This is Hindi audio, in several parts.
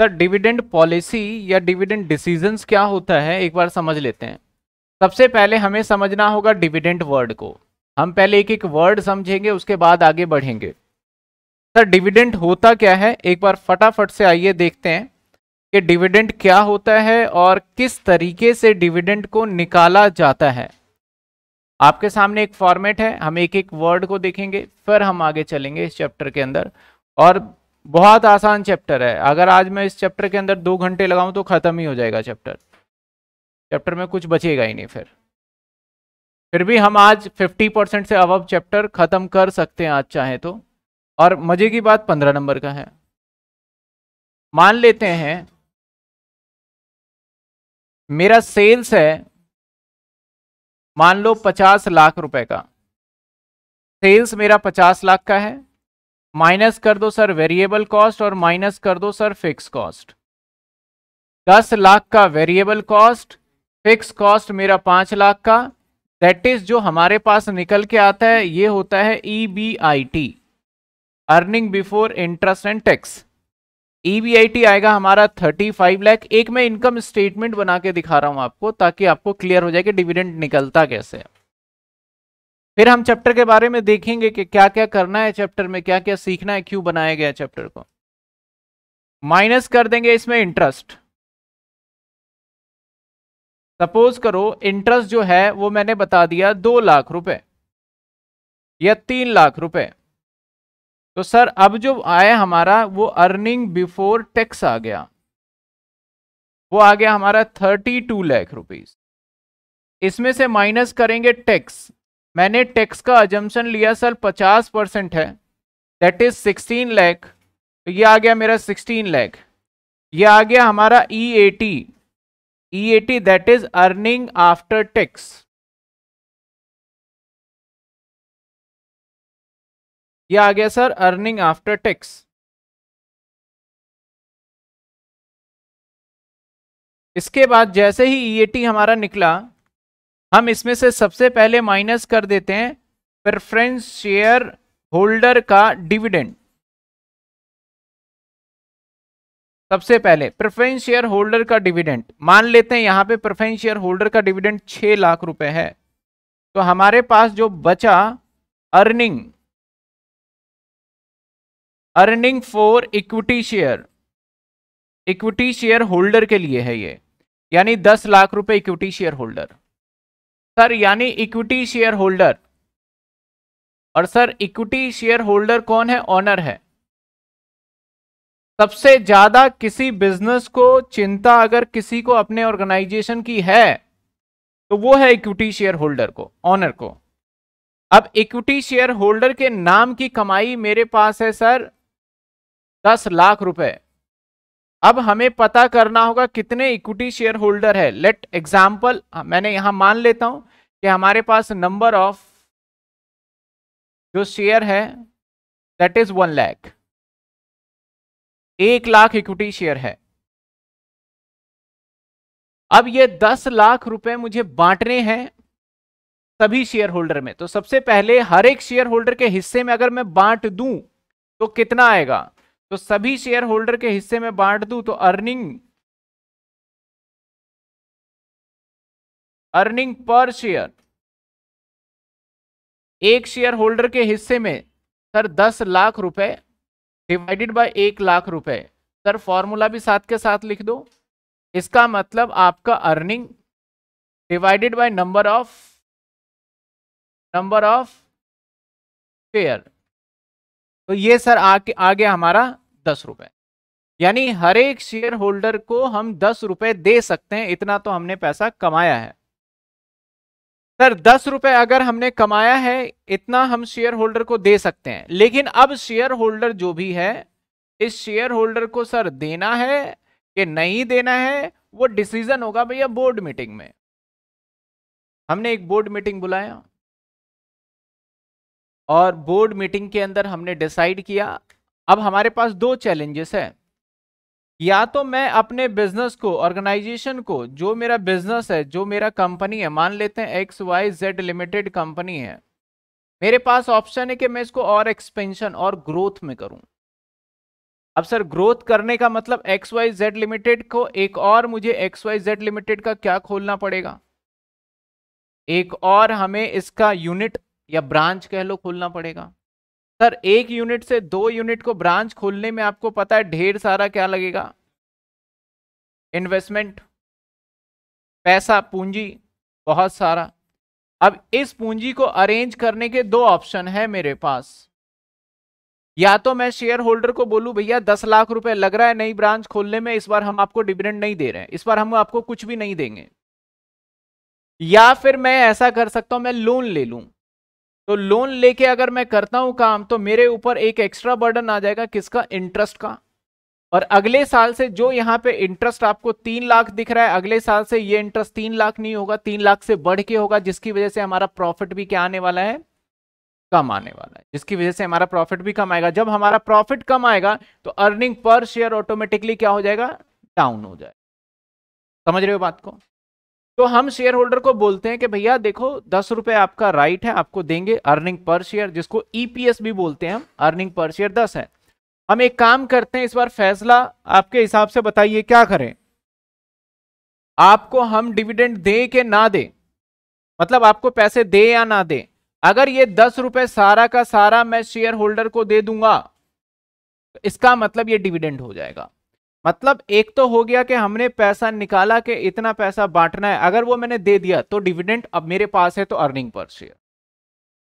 सर डिविडेंड पॉलिसी या डिविडेंड डिसीजंस क्या होता है एक बार समझ लेते हैं सबसे पहले हमें समझना होगा डिविडेंड वर्ड को हम पहले एक एक वर्ड समझेंगे उसके बाद आगे बढ़ेंगे सर डिविडेंड होता क्या है एक बार फटाफट से आइए देखते हैं कि डिविडेंड क्या होता है और किस तरीके से डिविडेंड को निकाला जाता है आपके सामने एक फॉर्मेट है हम एक एक वर्ड को देखेंगे फिर हम आगे चलेंगे इस चैप्टर के अंदर और बहुत आसान चैप्टर है अगर आज मैं इस चैप्टर के अंदर दो घंटे लगाऊं तो ख़त्म ही हो जाएगा चैप्टर चैप्टर में कुछ बचेगा ही नहीं फिर फिर भी हम आज 50 परसेंट से अवब चैप्टर ख़त्म कर सकते हैं आज चाहें तो और मज़े की बात पंद्रह नंबर का है मान लेते हैं मेरा सेल्स है मान लो पचास लाख रुपए का सेल्स मेरा पचास लाख का है माइनस कर दो सर वेरिएबल कॉस्ट और माइनस कर दो सर फिक्स कॉस्ट दस लाख का वेरिएबल कॉस्ट फिक्स कॉस्ट मेरा पांच लाख का दैट इज जो हमारे पास निकल के आता है ये होता है E B I T earning before interest and tax EBIT आएगा हमारा 35 लैख एक मैं इनकम स्टेटमेंट बना के दिखा रहा हूं आपको ताकि आपको क्लियर हो जाए कि डिविडेंड निकलता कैसे है फिर हम चैप्टर के बारे में देखेंगे कि क्या क्या करना है चैप्टर में क्या क्या सीखना है क्यों बनाया गया चैप्टर को माइनस कर देंगे इसमें इंटरेस्ट सपोज करो इंटरेस्ट जो है वो मैंने बता दिया दो लाख रुपए या तीन लाख रुपए तो सर अब जो आया हमारा वो अर्निंग बिफोर टैक्स आ गया वो आ गया हमारा थर्टी टू लैख रुपीज इसमें से माइनस करेंगे टैक्स मैंने टैक्स का अजम्पन लिया सर पचास परसेंट है दैट इज सिक्सटीन लैख तो ये आ गया मेरा सिक्सटीन लैख ये आ गया हमारा E A T E A T that is earning after tax ये आ गया सर अर्निंग आफ्टर टैक्स इसके बाद जैसे ही ई e हमारा निकला हम इसमें से सबसे पहले माइनस कर देते हैं प्रेफरेंस शेयर होल्डर का डिविडेंड सबसे पहले प्रेफरेंस शेयर होल्डर का डिविडेंड मान लेते हैं यहां पे प्रेफरेंस शेयर होल्डर का डिविडेंड छह लाख रुपए है तो हमारे पास जो बचा earning earning for equity shareholder share holder shareholder लिए है ये यानी दस लाख रुपए इक्विटी शेयर होल्डर सर यानी इक्विटी शेयर होल्डर और सर इक्विटी शेयर होल्डर कौन है ऑनर है सबसे ज्यादा किसी बिजनेस को चिंता अगर किसी को अपने ऑर्गेनाइजेशन की है तो वो है इक्विटी शेयर होल्डर को ऑनर को अब इक्विटी शेयर होल्डर के नाम की कमाई मेरे पास है सर दस लाख रुपए अब हमें पता करना होगा कितने इक्विटी शेयर होल्डर है लेट एग्जाम्पल मैंने यहां मान लेता हूं कि हमारे पास नंबर ऑफ जो शेयर है दैट इज वन लैख एक लाख इक्विटी शेयर है अब ये दस लाख रुपए मुझे बांटने हैं सभी शेयर होल्डर में तो सबसे पहले हर एक शेयर होल्डर के हिस्से में अगर मैं बांट दूं तो कितना आएगा तो सभी शेयर होल्डर के हिस्से में बांट दूं तो अर्निंग अर्निंग पर शेयर एक शेयर होल्डर के हिस्से में सर दस लाख रुपए डिवाइडेड बाय एक लाख रुपए सर फॉर्मूला भी साथ के साथ लिख दो इसका मतलब आपका earning divided by number of number of share तो ये सर आके गया हमारा दस रुपए यानी हर एक शेयर होल्डर को हम दस रुपए दे सकते हैं इतना तो हमने पैसा कमाया है सर दस रुपए अगर हमने कमाया है इतना हम शेयर होल्डर को दे सकते हैं लेकिन अब शेयर होल्डर जो भी है इस शेयर होल्डर को सर देना है कि नहीं देना है वो डिसीजन होगा भैया बोर्ड मीटिंग में हमने एक बोर्ड मीटिंग बुलाया और बोर्ड मीटिंग के अंदर हमने डिसाइड किया अब हमारे पास दो चैलेंजेस हैं या तो मैं अपने बिजनेस को ऑर्गेनाइजेशन को जो मेरा बिजनेस है जो मेरा कंपनी है मान लेते हैं X Y Z limited company है मेरे पास ऑप्शन है कि मैं इसको और एक्सपेंशन और ग्रोथ में करूं अब सर ग्रोथ करने का मतलब एक्स वाई जेड लिमिटेड को एक और मुझे एक्स वाई जेड लिमिटेड का क्या खोलना पड़ेगा एक और हमें इसका यूनिट या ब्रांच कह लो खोलना पड़ेगा सर एक यूनिट से दो यूनिट को ब्रांच खोलने में आपको पता है ढेर सारा क्या लगेगा इन्वेस्टमेंट पैसा पूंजी बहुत सारा अब इस पूंजी को अरेंज करने के दो ऑप्शन है मेरे पास या तो मैं शेयर होल्डर को बोलूं भैया दस लाख रुपए लग रहा है नई ब्रांच खोलने में इस बार हम आपको डिविडेंड नहीं दे रहे हैं इस बार हम आपको कुछ भी नहीं देंगे या फिर मैं ऐसा कर सकता हूं मैं लोन ले लूं तो लोन लेके अगर मैं करता हूं काम तो मेरे ऊपर एक एक्स्ट्रा बर्डन आ जाएगा किसका इंटरेस्ट का और अगले साल से जो यहाँ पे इंटरेस्ट आपको तीन लाख दिख रहा है अगले साल से ये इंटरेस्ट तीन लाख नहीं होगा तीन लाख से बढ़ के होगा जिसकी वजह से हमारा प्रॉफिट भी क्या आने वाला है कम आने वाला है जिसकी वजह से हमारा प्रॉफिट भी कम आएगा जब हमारा प्रॉफिट कम आएगा तो अर्निंग पर शेयर ऑटोमेटिकली क्या हो जाएगा डाउन हो जाएगा समझ रहे हो बात को तो हम शेयर होल्डर को बोलते हैं कि भैया देखो दस रुपए आपका राइट है आपको देंगे अर्निंग पर शेयर जिसको ईपीएस e भी बोलते हैं हम अर्निंग पर शेयर दस है हम एक काम करते हैं इस बार फैसला आपके हिसाब से बताइए क्या करें आपको हम डिविडेंड दे के ना दे मतलब आपको पैसे दे या ना दे अगर ये दस रुपए सारा का सारा मैं शेयर होल्डर को दे दूंगा तो इसका मतलब ये डिविडेंड हो जाएगा मतलब एक तो हो गया कि हमने पैसा निकाला कि इतना पैसा बांटना है अगर वो मैंने दे दिया तो डिविडेंड अब मेरे पास है तो अर्निंग पर शेयर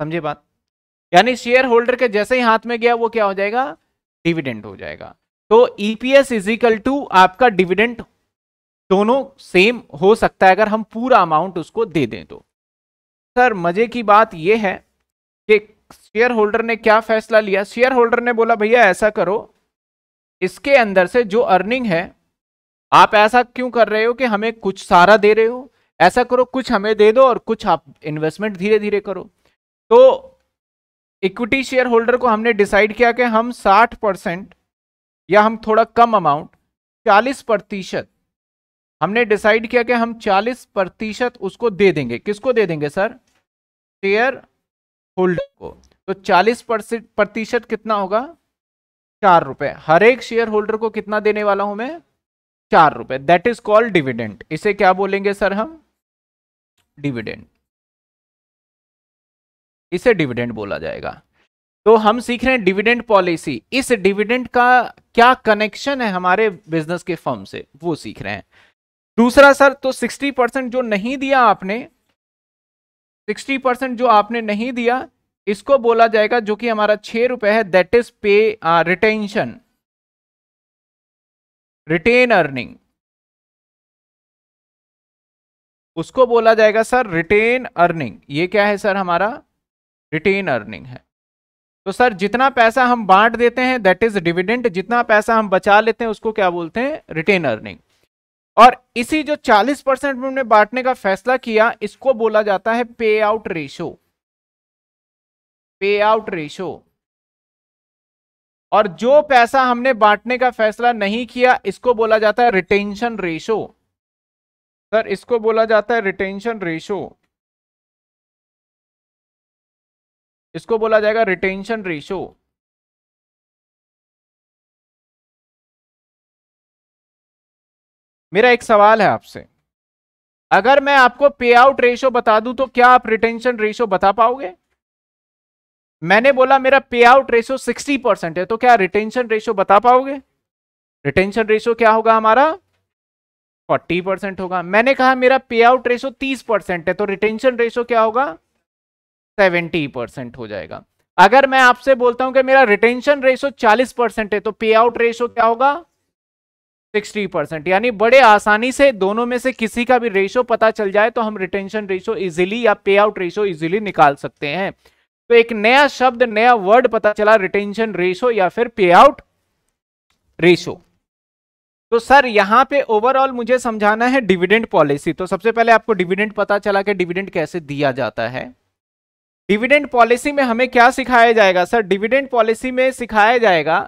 समझे बात यानी शेयर होल्डर के जैसे ही हाथ में गया वो क्या हो जाएगा डिविडेंट हो जाएगा तो ईपीएस इजिकल टू आपका डिविडेंट दोनों सेम हो सकता है अगर हम पूरा अमाउंट उसको दे दें तो सर मजे की बात यह है कि शेयर होल्डर ने क्या फैसला लिया शेयर होल्डर ने बोला भैया ऐसा करो इसके अंदर से जो अर्निंग है आप ऐसा क्यों कर रहे हो कि हमें कुछ सारा दे रहे हो ऐसा करो कुछ हमें दे दो और कुछ आप इन्वेस्टमेंट धीरे धीरे करो तो इक्विटी शेयर होल्डर को हमने डिसाइड किया कि हम 60 परसेंट या हम थोड़ा कम अमाउंट 40 प्रतिशत हमने डिसाइड किया कि हम 40 प्रतिशत उसको दे देंगे किसको दे देंगे सर शेयर होल्डर को तो 40 प्रतिशत कितना होगा चार रुपए हर एक शेयर होल्डर को कितना देने वाला हूं मैं चार रुपए दैट इज कॉल्ड डिविडेंट इसे क्या बोलेंगे सर हम डिविडेंट इसे डिविडेंट बोला जाएगा तो हम सीख रहे हैं डिविडेंट पॉलिसी इस डिविडेंट का क्या कनेक्शन है हमारे बिजनेस के फर्म से वो सीख रहे हैं दूसरा सर तो 60 परसेंट जो नहीं दिया आपने 60 परसेंट जो आपने नहीं दिया इसको बोला जाएगा जो कि हमारा छह रुपए है दैट इज पे रिटेंशन रिटेन अर्निंग उसको बोला जाएगा सर रिटेन अर्निंग ये क्या है सर हमारा रिटेन अर्निंग है तो सर जितना पैसा हम बांट देते हैं दैट इज डिविडेंड जितना पैसा हम बचा लेते हैं उसको क्या बोलते हैं रिटेन अर्निंग और इसी जो 40 परसेंट में बांटने का फैसला किया इसको बोला जाता है payout ratio payout ratio और जो पैसा हमने बांटने का फैसला नहीं किया इसको बोला जाता है रिटेंशन रेशो सर इसको बोला जाता है रिटेंशन रेशो इसको बोला जाएगा रिटेंशन रेशो मेरा एक सवाल है आपसे अगर मैं आपको पे आउट रेशो बता दूं तो क्या आप रिटेंशन रेशो बता पाओगे मैंने बोला मेरा पे आउट रेशो सिक्सटी परसेंट है तो क्या रिटेंशन रेशो बता पाओगे रिटेंशन रेशो क्या होगा हमारा फोर्टी परसेंट होगा मैंने कहा मेरा पे आउट रेशो तीस परसेंट है तो रिटेंशन रेशो क्या होगा सेवेंटी परसेंट हो जाएगा अगर मैं आपसे बोलता हूं कि मेरा रिटेंशन रेशो चालीस परसेंट है तो पे आउट रेशो क्या होगा सिक्सटी परसेंट यानी बड़े आसानी से दोनों में से किसी का भी रेशो पता चल जाए तो हम रिटेंशन रेशो इजिली या पे आउट रेशो इजिली निकाल सकते हैं तो एक नया शब्द नया वर्ड पता चला रिटेंशन रेशो या फिर पे आउट रेशो तो सर यहां पे ओवरऑल मुझे समझाना है डिविडेंड पॉलिसी तो सबसे पहले आपको डिविडेंड पता चला कि डिविडेंड कैसे दिया जाता है डिविडेंड पॉलिसी में हमें क्या सिखाया जाएगा सर डिविडेंड पॉलिसी में सिखाया जाएगा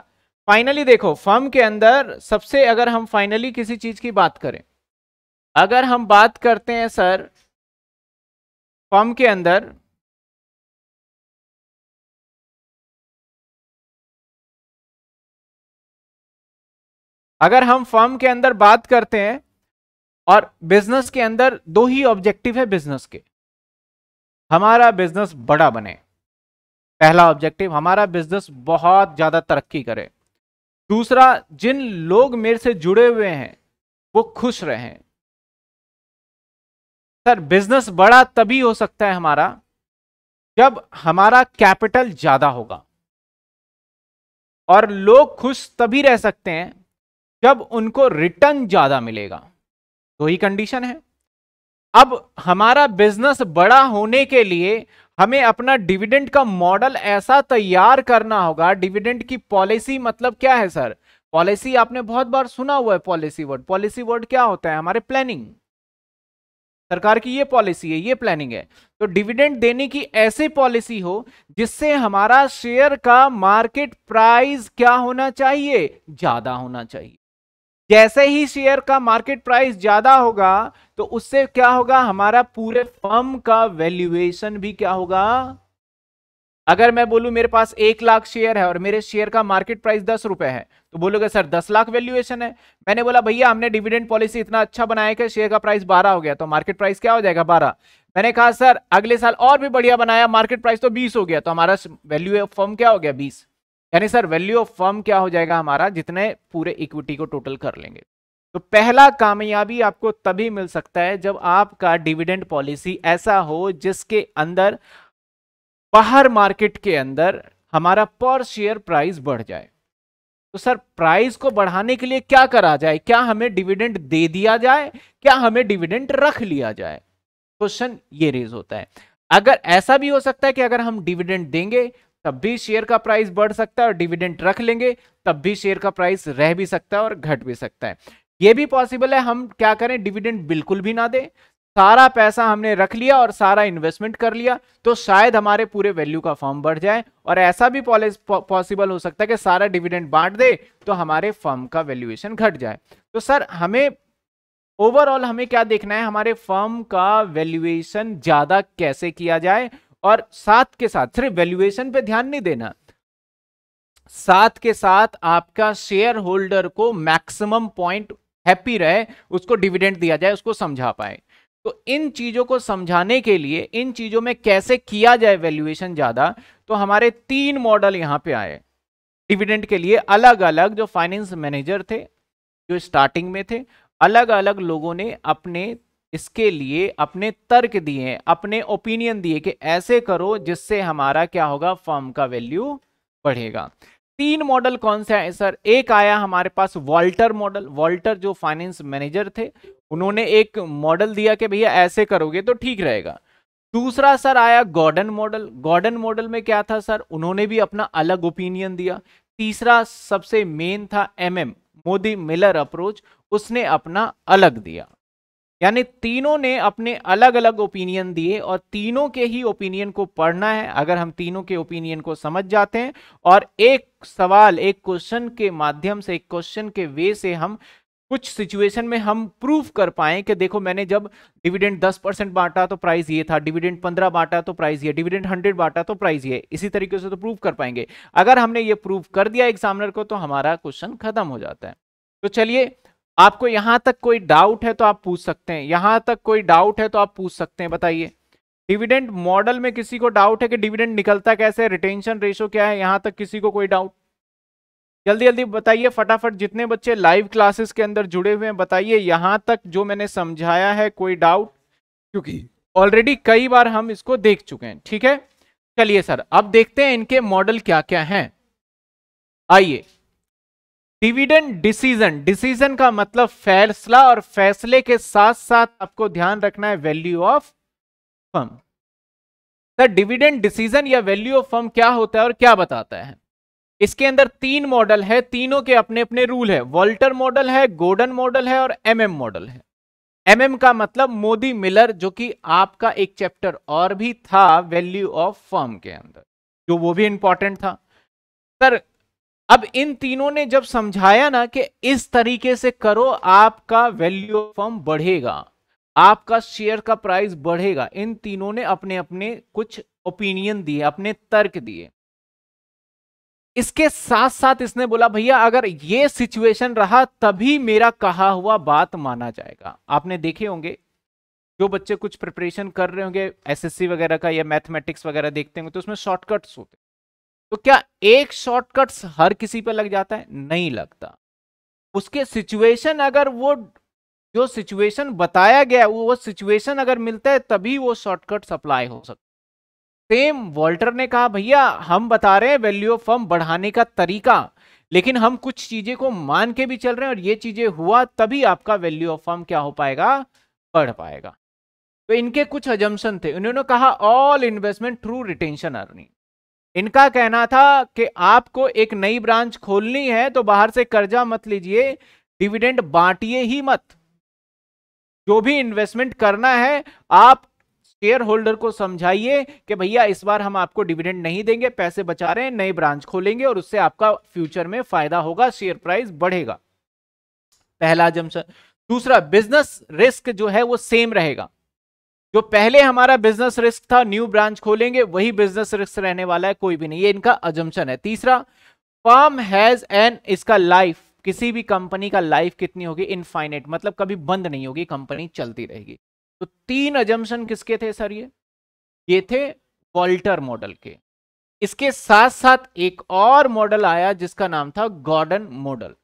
फाइनली देखो फर्म के अंदर सबसे अगर हम फाइनली किसी चीज की बात करें अगर हम बात करते हैं सर फर्म के अंदर अगर हम फर्म के अंदर बात करते हैं और बिजनेस के अंदर दो ही ऑब्जेक्टिव है बिजनेस के हमारा बिजनेस बड़ा बने पहला ऑब्जेक्टिव हमारा बिजनेस बहुत ज़्यादा तरक्की करे दूसरा जिन लोग मेरे से जुड़े हुए हैं वो खुश रहें सर बिजनेस बड़ा तभी हो सकता है हमारा जब हमारा कैपिटल ज़्यादा होगा और लोग खुश तभी रह सकते हैं जब उनको रिटर्न ज्यादा मिलेगा तो ही कंडीशन है अब हमारा बिजनेस बड़ा होने के लिए हमें अपना डिविडेंड का मॉडल ऐसा तैयार करना होगा डिविडेंड की पॉलिसी मतलब क्या है सर पॉलिसी आपने बहुत बार सुना हुआ है पॉलिसी वर्ड पॉलिसी वर्ड क्या होता है हमारे प्लानिंग सरकार की ये पॉलिसी है ये प्लानिंग है तो डिविडेंड देने की ऐसी पॉलिसी हो जिससे हमारा शेयर का मार्केट प्राइस क्या होना चाहिए ज्यादा होना चाहिए जैसे ही शेयर का मार्केट प्राइस ज्यादा होगा तो उससे क्या होगा हमारा पूरे फर्म का वैल्यूएशन भी क्या होगा अगर मैं बोलूं मेरे पास एक लाख शेयर है और मेरे शेयर का मार्केट प्राइस दस रुपए है तो बोलोगे सर दस लाख वैल्यूएशन है मैंने बोला भैया हमने डिविडेंड पॉलिसी इतना अच्छा बनाया कि शेयर का प्राइस बारह हो गया तो मार्केट प्राइस क्या हो जाएगा बारह मैंने कहा सर अगले साल और भी बढ़िया बनाया मार्केट प्राइस तो बीस हो गया तो हमारा वैल्यू फर्म क्या हो गया बीस यानी सर वैल्यू ऑफ फर्म क्या हो जाएगा हमारा जितने पूरे इक्विटी को टोटल कर लेंगे तो पहला कामयाबी आपको तभी मिल सकता है जब आपका डिविडेंड पॉलिसी ऐसा हो जिसके अंदर बाहर मार्केट के अंदर हमारा पर शेयर प्राइस बढ़ जाए तो सर प्राइस को बढ़ाने के लिए क्या करा जाए क्या हमें डिविडेंड दे दिया जाए क्या हमें डिविडेंड रख लिया जाए क्वेश्चन ये रेज होता है अगर ऐसा भी हो सकता है कि अगर हम डिविडेंड देंगे तब भी शेयर का प्राइस बढ़ सकता है और डिविडेंड रख लेंगे तब भी शेयर का प्राइस रह भी सकता है और घट भी सकता है ये भी पॉसिबल है हम क्या करें डिविडेंड बिल्कुल भी ना दें सारा पैसा हमने रख लिया और सारा इन्वेस्टमेंट कर लिया तो शायद हमारे पूरे वैल्यू का फॉर्म बढ़ जाए और ऐसा भी पॉसिबल हो सकता है कि सारा डिविडेंड बांट दे तो हमारे फर्म का वैल्यूएशन घट जाए तो सर हमें ओवरऑल हमें क्या देखना है हमारे फर्म का वैल्यूएशन ज़्यादा कैसे किया जाए और साथ के साथ सिर्फ वैल्यूएशन पे ध्यान नहीं देना साथ के साथ आपका शेयर होल्डर को मैक्सिमम पॉइंट हैप्पी रहे उसको डिविडेंड दिया जाए उसको समझा पाए तो इन चीजों को समझाने के लिए इन चीजों में कैसे किया जाए वैल्यूएशन ज्यादा तो हमारे तीन मॉडल यहां पे आए डिविडेंड के लिए अलग अलग जो फाइनेंस मैनेजर थे जो स्टार्टिंग में थे अलग अलग लोगों ने अपने इसके लिए अपने तर्क दिए अपने ओपिनियन दिए कि ऐसे करो जिससे हमारा क्या होगा फर्म का वैल्यू बढ़ेगा तीन मॉडल कौन से आए सर एक आया हमारे पास वॉल्टर मॉडल वॉल्टर जो फाइनेंस मैनेजर थे उन्होंने एक मॉडल दिया कि भैया ऐसे करोगे तो ठीक रहेगा दूसरा सर आया गॉर्डन मॉडल गॉर्डन मॉडल में क्या था सर उन्होंने भी अपना अलग ओपिनियन दिया तीसरा सबसे मेन था एमएम मोदी मिलर अप्रोच उसने अपना अलग दिया यानी तीनों ने अपने अलग अलग ओपिनियन दिए और तीनों के ही ओपिनियन को पढ़ना है अगर हम तीनों के ओपिनियन को समझ जाते हैं और एक सवाल एक क्वेश्चन के माध्यम से एक क्वेश्चन के वे से हम कुछ सिचुएशन में हम प्रूफ कर पाए कि देखो मैंने जब डिविडेंड 10 परसेंट बांटा तो प्राइस ये था डिविडेंड 15 बांटा तो प्राइस ये डिविडेंड 100 बांटा तो प्राइस ये इसी तरीके से तो प्रूफ कर पाएंगे अगर हमने ये प्रूफ कर दिया एग्जामिनर को तो हमारा क्वेश्चन खत्म हो जाता है तो चलिए आपको यहां तक कोई डाउट है तो आप पूछ सकते हैं यहां तक कोई डाउट है तो आप पूछ सकते हैं बताइए डिविडेंड मॉडल में किसी को डाउट है कि डिविडेंड निकलता कैसे रिटेंशन रेशो क्या है यहां तक किसी को कोई डाउट जल्दी जल्दी बताइए फटाफट जितने बच्चे लाइव क्लासेस के अंदर जुड़े हुए हैं बताइए यहां तक जो मैंने समझाया है कोई डाउट क्योंकि ऑलरेडी कई बार हम इसको देख चुके हैं ठीक है चलिए सर अब देखते हैं इनके मॉडल क्या क्या हैं आइए डिविडेंड डिसीजन डिसीजन का मतलब फैसला और फैसले के साथ साथ आपको ध्यान रखना है value of firm sir dividend decision या वैल्यू ऑफ फर्म क्या होता है और क्या बताता है इसके अंदर तीन मॉडल है तीनों के अपने अपने रूल है वॉल्टर मॉडल है गोल्डन मॉडल है और एमएम मॉडल है एमएम का मतलब मोदी मिलर जो कि आपका एक चैप्टर और भी था वैल्यू ऑफ फर्म के अंदर जो वो भी इंपॉर्टेंट था सर अब इन तीनों ने जब समझाया ना कि इस तरीके से करो आपका वैल्यू ऑफ फॉर्म बढ़ेगा आपका शेयर का प्राइस बढ़ेगा इन तीनों ने अपने अपने कुछ ओपिनियन दिए अपने तर्क दिए इसके साथ साथ इसने बोला भैया अगर ये सिचुएशन रहा तभी मेरा कहा हुआ बात माना जाएगा आपने देखे होंगे जो बच्चे कुछ प्रिपरेशन कर रहे होंगे एसएससी वगैरह का या मैथमेटिक्स वगैरह देखते होंगे तो उसमें शॉर्टकट्स होते हैं तो क्या एक शॉर्टकट्स हर किसी पर लग जाता है नहीं लगता उसके सिचुएशन अगर वो जो सिचुएशन बताया गया वो वो सिचुएशन अगर मिलता है तभी वो शॉर्टकट सप्लाई हो सकता सेम वॉल्टर ने कहा भैया हम बता रहे हैं वैल्यू ऑफ फर्म बढ़ाने का तरीका लेकिन हम कुछ चीजें को मान के भी चल रहे हैं और ये चीजें हुआ तभी आपका वैल्यू ऑफ फर्म क्या हो पाएगा बढ़ पाएगा तो इनके कुछ अजम्सन थे उन्होंने कहा all investment through retention earning इनका कहना था कि आपको एक नई ब्रांच खोलनी है तो बाहर से कर्जा मत लीजिए डिविडेंड बांटिए ही मत जो भी इन्वेस्टमेंट करना है आप शेयर होल्डर को समझाइए कि भैया इस बार हम आपको डिविडेंड नहीं देंगे पैसे बचा रहे हैं नई ब्रांच खोलेंगे और उससे आपका फ्यूचर में फायदा होगा शेयर प्राइस बढ़ेगा पहला जमशन दूसरा बिजनेस रिस्क जो है वो सेम रहेगा जो पहले हमारा बिजनेस रिस्क था न्यू ब्रांच खोलेंगे वही बिजनेस रिस्क रहने वाला है कोई भी नहीं ये इनका अजम्पन है तीसरा फर्म हैज एन इसका लाइफ किसी भी कंपनी का लाइफ कितनी होगी इनफाइनेट मतलब कभी बंद नहीं होगी कंपनी चलती रहेगी तो तीन अजम्पन किसके थे सर ये ये थे वॉल्टर मॉडल के इसके साथ साथ एक और मॉडल आया जिसका नाम था गॉर्डन मॉडल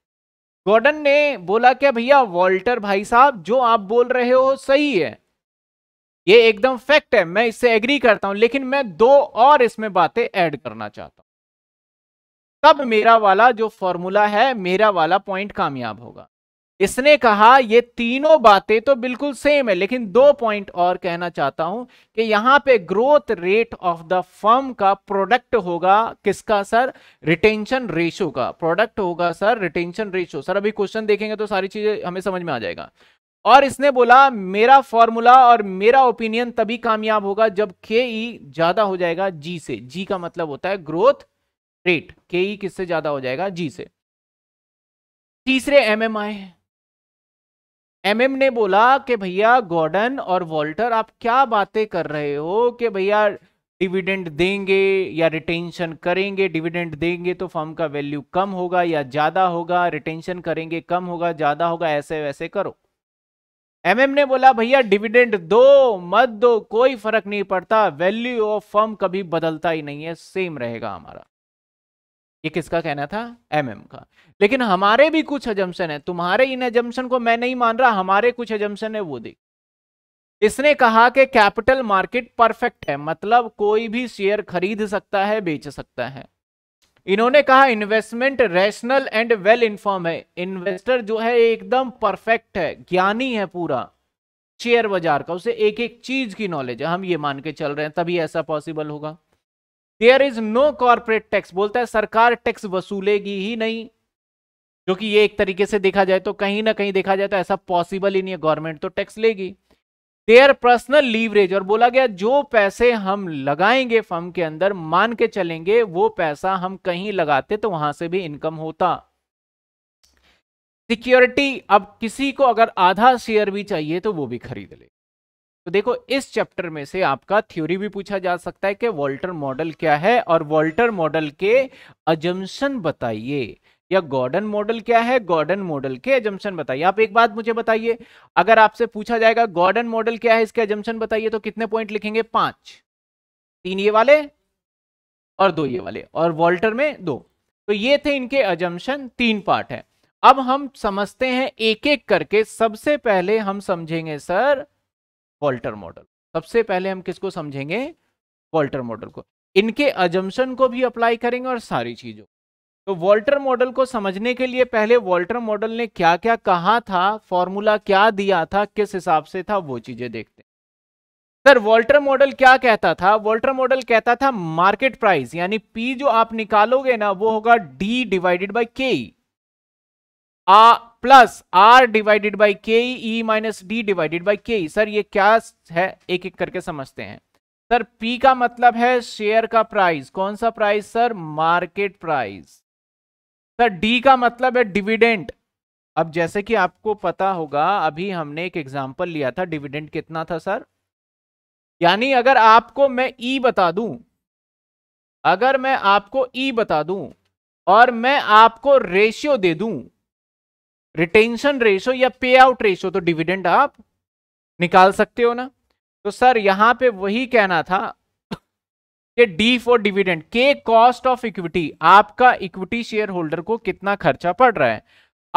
गॉर्डन ने बोला क्या भैया वॉल्टर भाई साहब जो आप बोल रहे हो सही है ये एकदम फैक्ट है मैं इससे एग्री करता हूं लेकिन मैं दो और इसमें बातें ऐड करना चाहता हूं तब मेरा वाला जो फॉर्मूला है मेरा वाला पॉइंट कामयाब होगा इसने कहा ये तीनों बातें तो बिल्कुल सेम है लेकिन दो पॉइंट और कहना चाहता हूं कि यहां पे growth rate of the firm का प्रोडक्ट होगा किसका सर रिटेंशन रेशो का प्रोडक्ट होगा सर रिटेंशन रेशो सर अभी क्वेश्चन देखेंगे तो सारी चीजें हमें समझ में आ जाएगा और इसने बोला मेरा फॉर्मूला और मेरा ओपिनियन तभी कामयाब होगा जब के ई e ज्यादा हो जाएगा जी से जी का मतलब होता है ग्रोथ रेट के ई किससे ज्यादा हो जाएगा जी से तीसरे एम एम आए एम एम ने बोला कि भैया गॉर्डन और वॉल्टर आप क्या बातें कर रहे हो कि भैया डिविडेंड देंगे या रिटेंशन करेंगे डिविडेंड देंगे तो फर्म का वैल्यू कम होगा या ज़्यादा होगा रिटेंशन करेंगे कम होगा ज़्यादा होगा ऐसे वैसे करो एमएम ने बोला भैया डिविडेंड दो मत दो कोई फर्क नहीं पड़ता वैल्यू ऑफ फर्म कभी बदलता ही नहीं है सेम रहेगा हमारा ये किसका कहना था एमएम का लेकिन हमारे भी कुछ एजम्सन है तुम्हारे इन एजम्सन को मैं नहीं मान रहा हमारे कुछ एजम्सन है वो देख इसने कहा कि कैपिटल मार्केट परफेक्ट है मतलब कोई भी शेयर खरीद सकता है बेच सकता है इन्होंने कहा investment rational and well inform है इन्वेस्टर जो है एकदम परफेक्ट है ज्ञानी है पूरा शेयर बाजार का उसे एक एक चीज की नॉलेज है हम ये मान के चल रहे हैं तभी ऐसा पॉसिबल होगा there is no corporate tax बोलता है सरकार टैक्स वसूलेगी ही नहीं क्योंकि ये एक तरीके से देखा जाए तो कहीं ना कहीं देखा जाए तो ऐसा पॉसिबल ही नहीं है गवर्नमेंट तो टैक्स लेगी देयर पर्सनल लीवरेज और बोला गया जो पैसे हम लगाएंगे फर्म के अंदर मान के चलेंगे वो पैसा हम कहीं लगाते तो वहां से भी इनकम होता सिक्योरिटी अब किसी को अगर आधा शेयर भी चाहिए तो वो भी खरीद ले तो देखो इस चैप्टर में से आपका थ्योरी भी पूछा जा सकता है कि वॉल्टर मॉडल क्या है और वॉल्टर मॉडल के अजम्सन बताइए या गॉर्डन मॉडल क्या है गॉर्डन मॉडल के एजम्पन बताइए आप एक बात मुझे बताइए अगर आपसे पूछा जाएगा गॉर्डन मॉडल क्या है इसके एजम्पन बताइए तो कितने पॉइंट लिखेंगे पांच तीन ये वाले और दो ये वाले और वॉल्टर में दो तो ये थे इनके एजम्पन तीन पार्ट है अब हम समझते हैं एक एक करके सबसे पहले हम समझेंगे सर वॉल्टर मॉडल सबसे पहले हम किसको समझेंगे वॉल्टर मॉडल को इनके अजम्पन को भी अप्लाई करेंगे और सारी चीजों तो वॉल्टर मॉडल को समझने के लिए पहले वॉल्टर मॉडल ने क्या क्या कहा था फॉर्मूला क्या दिया था किस हिसाब से था वो चीजें देखते हैं सर वॉल्टर मॉडल क्या कहता था वॉल्टर मॉडल कहता था मार्केट प्राइस यानी पी जो आप निकालोगे ना वो होगा डी डिवाइडेड बाई के आ plus R divided by K E minus D divided by K sir ये क्या है एक एक करके समझते हैं सर पी का मतलब है शेयर का प्राइस कौन सा price sir market price sir D का मतलब है डिविडेंट अब जैसे कि आपको पता होगा अभी हमने एक एग्जाम्पल लिया था डिविडेंट कितना था सर यानी अगर आपको मैं ई e बता दूं अगर मैं आपको ई e बता दूं और मैं आपको रेशियो दे दूं रिटेंशन रेशियो या पे आउट रेशियो तो डिविडेंड आप निकाल सकते हो ना तो सर यहां पे वही कहना था ये D for dividend K cost of equity आपका इक्विटी शेयर होल्डर को कितना खर्चा पड़ रहा है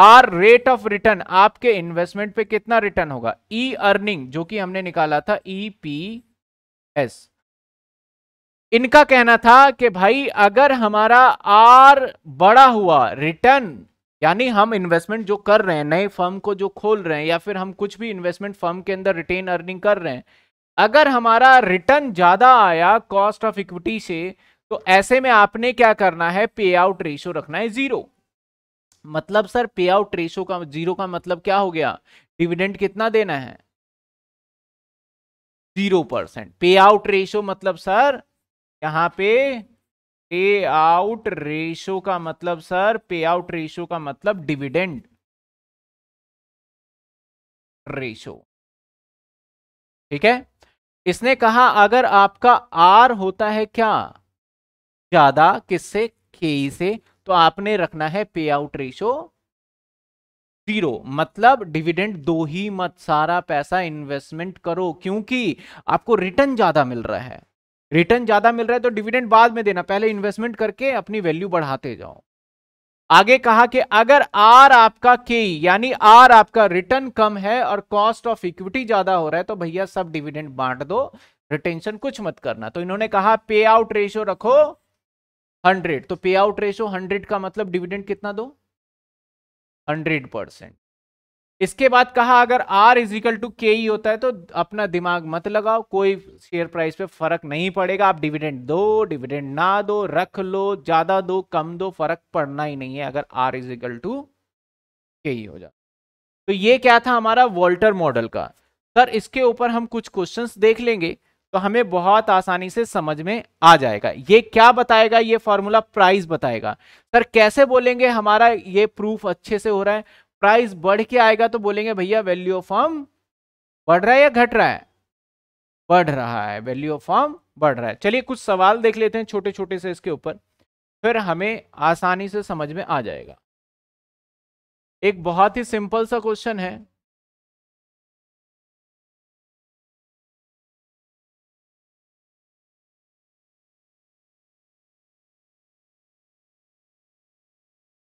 आर रेट ऑफ रिटर्न आपके इन्वेस्टमेंट पे कितना रिटर्न होगा ई e अर्निंग जो कि हमने निकाला था ई पी एस इनका कहना था कि भाई अगर हमारा आर बड़ा हुआ रिटर्न यानी हम इन्वेस्टमेंट जो कर रहे हैं नए फर्म को जो खोल रहे हैं या फिर हम कुछ भी इन्वेस्टमेंट फर्म के अंदर रिटेन अर्निंग कर रहे हैं अगर हमारा रिटर्न ज्यादा आया कॉस्ट ऑफ इक्विटी से तो ऐसे में आपने क्या करना है पे आउट रेशो रखना है जीरो मतलब सर पे आउट रेशो का जीरो का मतलब क्या हो गया डिविडेंड कितना देना है जीरो परसेंट मतलब पे आउट रेशो मतलब सर यहां पे पे आउट रेशो का मतलब सर पे आउट रेशो का मतलब डिविडेंड रेशो ठीक है इसने कहा अगर आपका आर होता है क्या ज्यादा किससे के से तो आपने रखना है पे आउट रेशो जीरो मतलब डिविडेंड दो ही मत सारा पैसा इन्वेस्टमेंट करो क्योंकि आपको रिटर्न ज्यादा मिल रहा है रिटर्न ज्यादा मिल रहा है तो डिविडेंड बाद में देना पहले इन्वेस्टमेंट करके अपनी वैल्यू बढ़ाते जाओ आगे कहा कि अगर आर आपका के यानी आर आपका रिटर्न कम है और कॉस्ट ऑफ इक्विटी ज्यादा हो रहा है तो भैया सब डिविडेंड बांट दो रिटेंशन कुछ मत करना तो इन्होंने कहा पे आउट रेशो रखो हंड्रेड तो पे आउट रेशो हंड्रेड का मतलब डिविडेंड कितना दो हंड्रेड परसेंट इसके बाद कहा अगर आर इजिकल टू के ई होता है तो अपना दिमाग मत लगाओ कोई शेयर प्राइस पे फर्क नहीं पड़ेगा आप डिविडेंड दो डिविडेंड ना दो रख लो ज्यादा दो कम दो फर्क पड़ना ही नहीं है अगर इज इक्वल टू के ई हो जाए तो ये क्या था हमारा वॉल्टर मॉडल का सर इसके ऊपर हम कुछ क्वेश्चन देख लेंगे तो हमें बहुत आसानी से समझ में आ जाएगा ये क्या बताएगा ये फॉर्मूला प्राइस बताएगा सर कैसे बोलेंगे हमारा ये प्रूफ अच्छे से हो रहा है प्राइस बढ़ के आएगा तो बोलेंगे भैया वैल्यू ऑफ फॉर्म बढ़ रहा है या घट रहा है बढ़ रहा है वैल्यू ऑफ फॉर्म बढ़ रहा है चलिए कुछ सवाल देख लेते हैं छोटे छोटे से इसके ऊपर फिर हमें आसानी से समझ में आ जाएगा एक बहुत ही सिंपल सा क्वेश्चन है